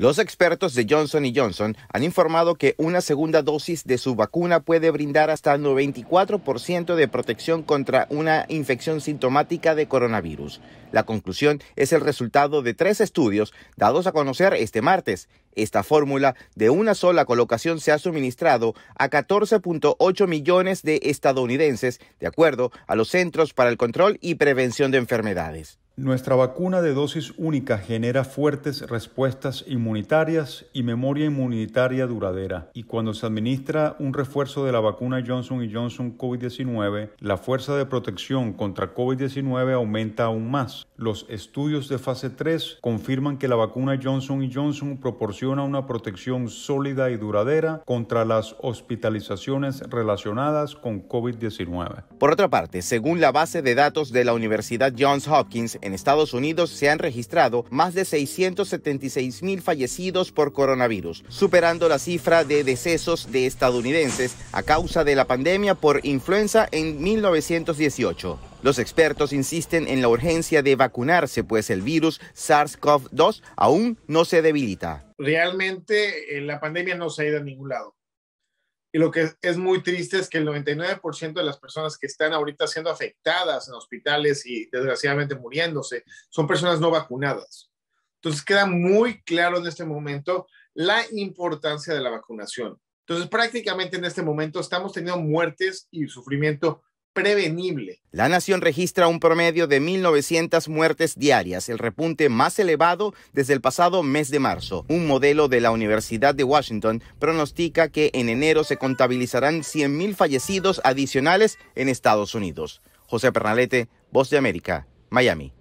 Los expertos de Johnson Johnson han informado que una segunda dosis de su vacuna puede brindar hasta 94% de protección contra una infección sintomática de coronavirus. La conclusión es el resultado de tres estudios dados a conocer este martes. Esta fórmula de una sola colocación se ha suministrado a 14.8 millones de estadounidenses, de acuerdo a los Centros para el Control y Prevención de Enfermedades. Nuestra vacuna de dosis única genera fuertes respuestas inmunitarias y memoria inmunitaria duradera, y cuando se administra un refuerzo de la vacuna Johnson Johnson COVID-19, la fuerza de protección contra COVID-19 aumenta aún más. Los estudios de fase 3 confirman que la vacuna Johnson Johnson proporciona una protección sólida y duradera contra las hospitalizaciones relacionadas con COVID-19. Por otra parte, según la base de datos de la Universidad Johns Hopkins, en Estados Unidos se han registrado más de 676 mil fallecidos por coronavirus, superando la cifra de decesos de estadounidenses a causa de la pandemia por influenza en 1918. Los expertos insisten en la urgencia de vacunarse, pues el virus SARS-CoV-2 aún no se debilita. Realmente eh, la pandemia no se ha ido a ningún lado. Y lo que es muy triste es que el 99% de las personas que están ahorita siendo afectadas en hospitales y desgraciadamente muriéndose son personas no vacunadas. Entonces queda muy claro en este momento la importancia de la vacunación. Entonces prácticamente en este momento estamos teniendo muertes y sufrimiento prevenible. La nación registra un promedio de 1.900 muertes diarias, el repunte más elevado desde el pasado mes de marzo. Un modelo de la Universidad de Washington pronostica que en enero se contabilizarán 100.000 fallecidos adicionales en Estados Unidos. José Pernalete, Voz de América, Miami.